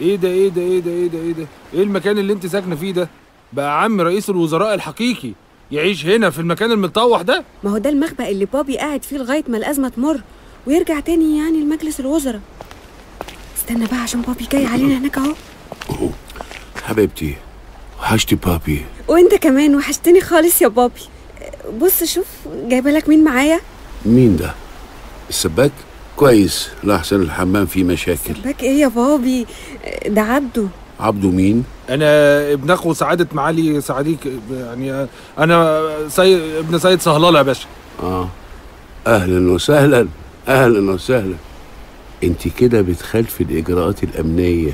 ايه ده ايه ده ايه ده ايه ده ايه ده ايه المكان اللي انت ساكنه فيه ده بقى عم رئيس الوزراء الحقيقي يعيش هنا في المكان المتطوح ده ما هو ده المخبأ اللي بابي قاعد فيه لغايه ما الازمه تمر ويرجع تاني يعني لمجلس الوزراء استنى بقى عشان بابي جاي علينا هناك اهو حبيبتي وحشتي بابي وانت كمان وحشتني خالص يا بابي بص شوف جايبه لك مين معايا مين ده السباك كويس حسن الحمام في مشاكل بك ايه يا بابي ده عبده عبده مين؟ انا ابن اخو سعاده معالي سعديك يعني انا سي... ابن سيد صهلاله يا باشا اه اهلا وسهلا اهلا وسهلا انت كده بتخالفي الاجراءات الامنيه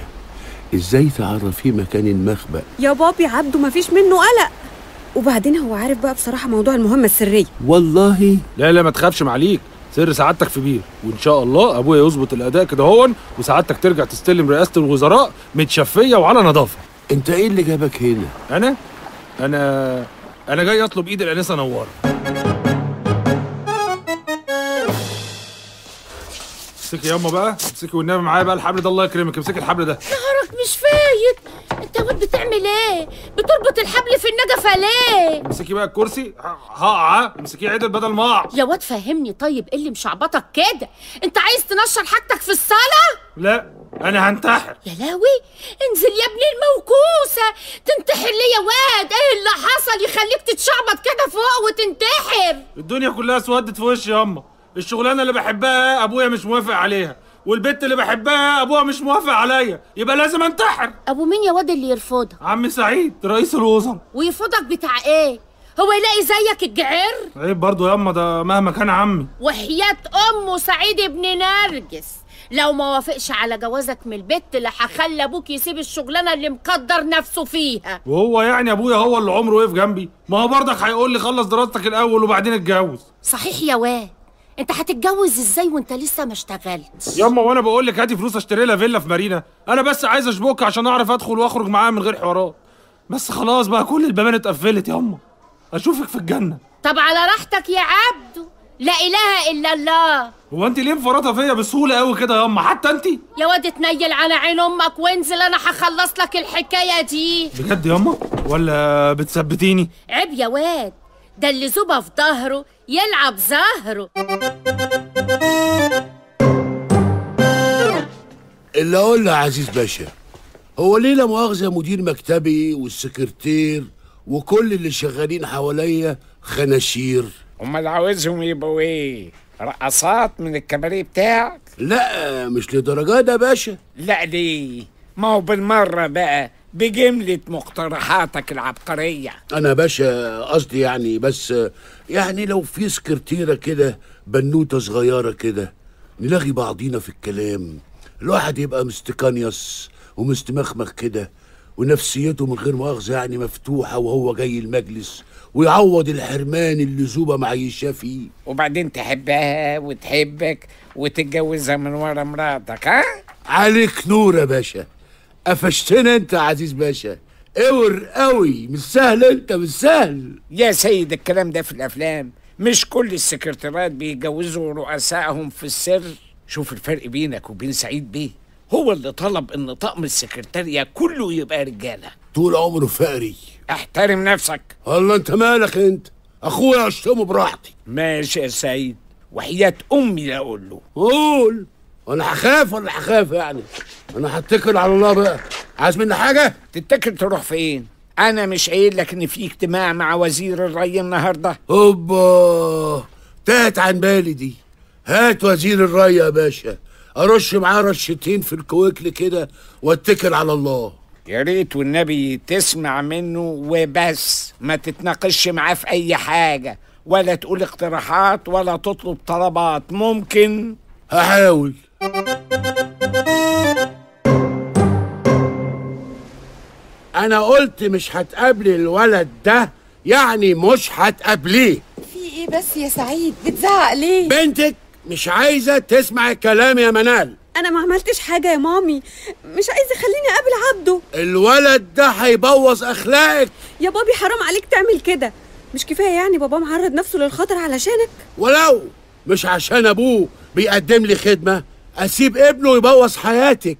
ازاي تعرفيه مكان المخبأ يا بابي عبده مفيش منه قلق وبعدين هو عارف بقى بصراحه موضوع المهمه السريه والله لا لا ما تخافش معليك سر سعادتك في بير وان شاء الله ابويا يظبط الاداء كده هون وسعادتك ترجع تستلم رئاسه الوزراء متشفيه وعلى نظافه انت ايه اللي جابك هنا انا انا انا جاي اطلب ايد الانسه نوار امسكي يا امه بقى امسكي والنبي معايا بقى الحبل ده الله يكرمك امسكي الحبل ده نهارك مش فايت واد بتعمل ايه؟ بتربط الحبل في النجفه ليه؟ امسكي بقى الكرسي هقع امسكيه عدل بدل ما اقع يا واد فهمني طيب ايه اللي مشعبطك كده؟ انت عايز تنشر حاجتك في الصاله؟ لا انا هنتحر يا لاوي انزل يا ابني الموكوسه تنتحر ليه يا واد ايه اللي حصل يخليك تتشعبط كده فوق وتنتحر الدنيا كلها اسودت في وشي ياما الشغلانه اللي بحبها ابويا مش موافق عليها والبنت اللي بحبها ابوها مش موافق عليا يبقى لازم انتحر ابو مين يا واد اللي يرفضك عم سعيد رئيس الوزراء ويرفضك بتاع ايه هو يلاقي زيك الجعير عيب برضه ياما ده مهما كان عمي وحياة امه سعيد ابن نرجس لو ما وافقش على جوازك من البت اللي هخلي ابوك يسيب الشغلانه اللي مقدر نفسه فيها وهو يعني ابويا هو اللي عمره وقف جنبي ما هو برضك هيقول لي خلص دراستك الاول وبعدين اتجوز صحيح يا واد انت هتتجوز ازاي وانت لسه ما اشتغلتش ياما وانا بقول لك هاتي فلوس اشتري لها فيلا في مارينا انا بس عايز اشبك عشان اعرف ادخل واخرج معاها من غير حوارات بس خلاص بقى كل البابان اتقفلت ياما اشوفك في الجنه طب على راحتك يا عبدو لا اله الا الله هو انت ليه مفرطه فيا بسهوله قوي كده ياما حتى انت يا واد اتنيل على عين امك وانزل انا هخلص لك الحكايه دي بجد ياما ولا بتثبتيني عيب يا واد ده اللي زوبة في ظهره يلعب ظهره اللي اقول يا عزيز باشا هو ليه لا مؤاخذه مدير مكتبي والسكرتير وكل اللي شغالين حواليا خناشير امال عاوزهم يبقوا ايه رقصات من الكباريه بتاعك لا مش لدرجه ده باشا لا ليه ما هو بالمره بقى بجملة مقترحاتك العبقرية أنا باشا آه، قصدي يعني بس آه، يعني لو في سكرتيرة كده بنوتة صغيرة كده نلاغي بعضينا في الكلام الواحد يبقى مستكانيس ومستمخمخ كده ونفسيته من غير مؤاخذة يعني مفتوحة وهو جاي المجلس ويعوض الحرمان اللي زوبة معيشاه فيه وبعدين تحبها وتحبك وتتجوزها من ورا مراتك ها؟ عليك نور يا باشا قفشتنا انت يا عزيز باشا اور قوي مش سهل انت مش سهل يا سيد الكلام ده في الافلام مش كل السكرتيرات بيتجوزوا رؤسائهم في السر شوف الفرق بينك وبين سعيد بيه هو اللي طلب ان طقم السكرتارية كله يبقى رجاله طول عمره فقري احترم نفسك الله انت مالك انت اخويا اشتمه براحتي ماشي يا سعيد وحياة امي لا اقول له قول انا هخاف ولا هخاف يعني انا هتكل على الله بقى عايز مني حاجه تتكل تروح فين انا مش قايل لك ان في اجتماع مع وزير الري النهارده هوبا تهت عن بالي دي هات وزير الري يا باشا ارش معاه رشتين في الكويكل كده واتكل على الله يا ريت والنبي تسمع منه وبس ما تتناقش معاه في اي حاجه ولا تقول اقتراحات ولا تطلب طلبات ممكن هحاول انا قلت مش هتقابلي الولد ده يعني مش هتقابليه في ايه بس يا سعيد بتزعق ليه بنتك مش عايزه تسمع الكلام يا منال انا ما عملتش حاجه يا مامي مش عايزه خليني اقابل عبده الولد ده هيبوظ اخلاقك يا بابي حرام عليك تعمل كده مش كفايه يعني بابا معرض نفسه للخطر علشانك ولو مش عشان ابوه بيقدم لي خدمه اسيب ابنه يبوظ حياتك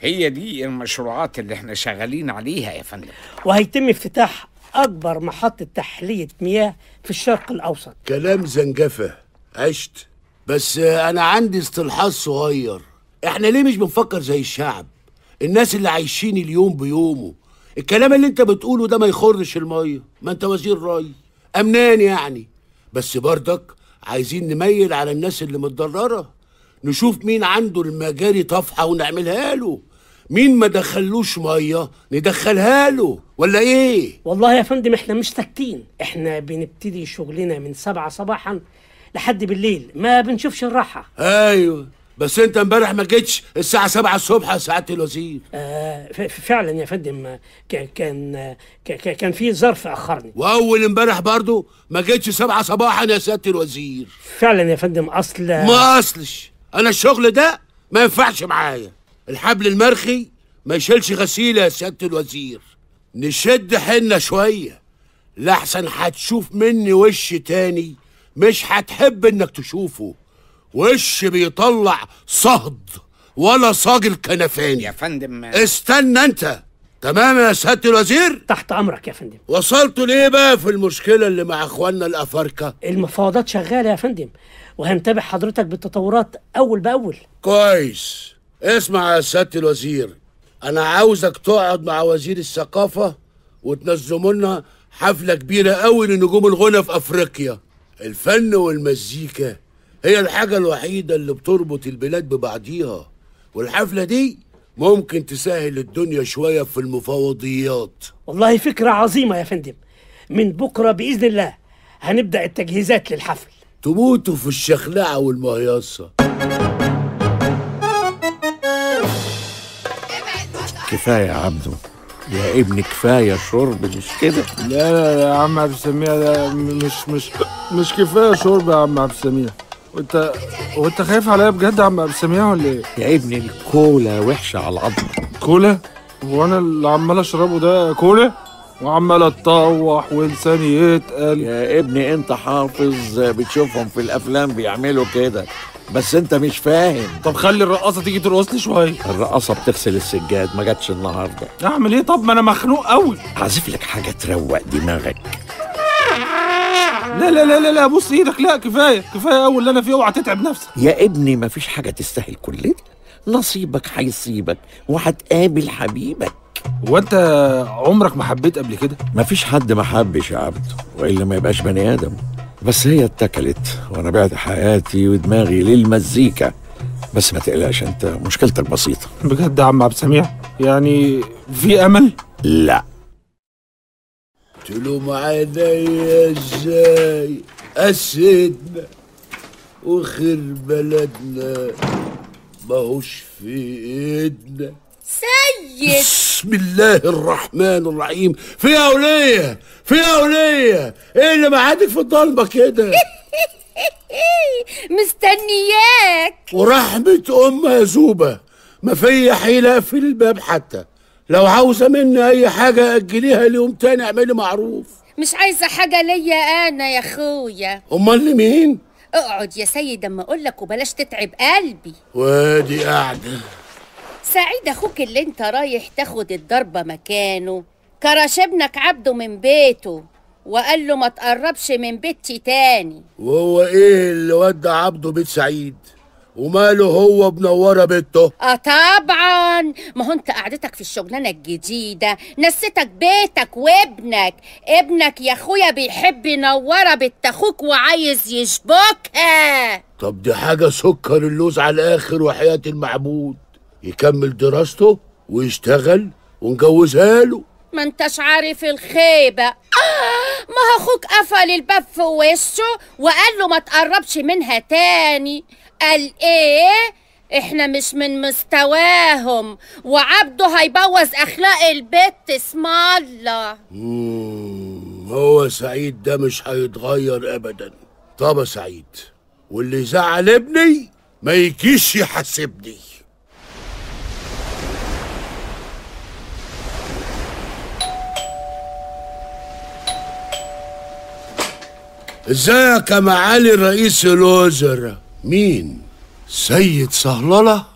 هي دي المشروعات اللي احنا شغالين عليها يا فندم وهيتم افتتاح اكبر محطه تحليه مياه في الشرق الاوسط كلام زنجفه عشت بس انا عندي استلحاظ صغير احنا ليه مش بنفكر زي الشعب الناس اللي عايشين اليوم بيومه الكلام اللي انت بتقوله ده ما يخرش الميه ما انت وزير ري امنان يعني بس بردك عايزين نميل على الناس اللي متضرره نشوف مين عنده المجاري طافحه ونعملها له مين ما دخلوش ميه ندخلها له ولا ايه والله يا فندم احنا مش ساكتين احنا بنبتدي شغلنا من سبعة صباحا لحد بالليل ما بنشوفش الراحه ايوه بس انت امبارح ما جيتش الساعة 7 الصبح يا سعادة الوزير آه فعلا يا فندم آه، كان آه، كان كان في ظرف اخرني واول امبارح برضه ما جيتش 7 صباحا يا سيادة الوزير فعلا يا فندم اصل ما اصلش انا الشغل ده ما ينفعش معايا الحبل المرخي ما يشيلش غسيلة يا سيادة الوزير نشد حنا شوية لحسن هتشوف مني وش تاني مش هتحب انك تشوفه وش بيطلع صهد ولا صاج كنفان يا فندم استنى انت تمام يا سياده الوزير تحت امرك يا فندم وصلتوا ليه بقى في المشكله اللي مع اخواننا الافارقه المفاوضات شغاله يا فندم وهنتابع حضرتك بالتطورات اول باول كويس اسمع يا سياده الوزير انا عاوزك تقعد مع وزير الثقافه وتنظموا لنا حفله كبيره قوي لنجوم الغنى في افريقيا الفن والمزيكا هي الحاجة الوحيدة اللي بتربط البلاد ببعضيها والحفلة دي ممكن تسهل الدنيا شوية في المفاوضيات والله فكرة عظيمة يا فندم من بكرة بإذن الله هنبدأ التجهيزات للحفل تموتوا في الشخلعة والمهيصة كفاية يا عبده يا ابن كفاية شرب مش كده لا لا يا عم عبد السميع مش مش مش كفاية شرب يا عم عبد السميع وانت وانت خايف عليا بجد يا عم سميع ولا ايه؟ يا ابني الكولا وحشه على العظم كولا؟ هو انا اللي عمال اشربه ده كولا؟ وعمال اتطوح ولساني يتقل يا ابني انت حافظ بتشوفهم في الافلام بيعملوا كده بس انت مش فاهم طب خلي الرقاصه تيجي ترقص لي شويه الرقاصه بتغسل السجاد ما جاتش النهارده اعمل ايه طب ما انا مخنوق قوي عازف لك حاجه تروق دماغك لا لا لا لا, لا بص ايدك لا كفايه كفايه اول اللي انا فيه اوعى تتعب نفسك يا ابني ما فيش حاجه تستاهل كل ده نصيبك هيصيبك وهتقابل حبيبك هو انت عمرك ما حبيت قبل كده ما فيش حد ما حبش يا عبد والا ما يبقاش بني ادم بس هي اتكلت وانا بعت حياتي ودماغي للمزيكا بس ما تقلقش انت مشكلتك بسيطه بجد يا عم عبد السميع يعني في امل لا تلوم له معايا ازاي اسدنا وخير بلدنا ماهوش في ايدنا سيد بسم الله الرحمن الرحيم في يا وليه في يا وليه ايه اللي معادك في الضلمه كده مستنياك ورحمه ام يا زوبه ما فيا حيله في الباب حتى لو عاوزة مني أي حاجة أجليها ليوم تاني اعملي معروف مش عايزة حاجة ليا أنا يا خويا أمال لمين؟ اقعد يا سيد أما أقول لك وبلاش تتعب قلبي وادي قاعدة سعيد أخوك اللي أنت رايح تاخد الضربة مكانه كرش ابنك عبده من بيته وقال له ما تقربش من بيتي تاني وهو إيه اللي ودى عبده بيت سعيد؟ وماله هو بنورة بيته اه طبعا ما هو انت قعدتك في الشغلانه الجديده نسيتك بيتك وابنك ابنك يا اخويا بيحب ينوره بنت اخوك وعايز يشبكها طب دي حاجه سكر اللوز على الاخر وحياه المعبود يكمل دراسته ويشتغل ونجوزها له ما انتش عارف الخيبة آه ما اخوك قفل الباب في وشه وقال له ما تقربش منها تاني قال ايه احنا مش من مستواهم وعبده هيبوظ اخلاق البت اسم الله هو سعيد ده مش هيتغير ابدا طب يا سعيد واللي زعل ابني ما يجيش يحاسبني ازيك يا معالي رئيس الوزراء مين سيد صهلله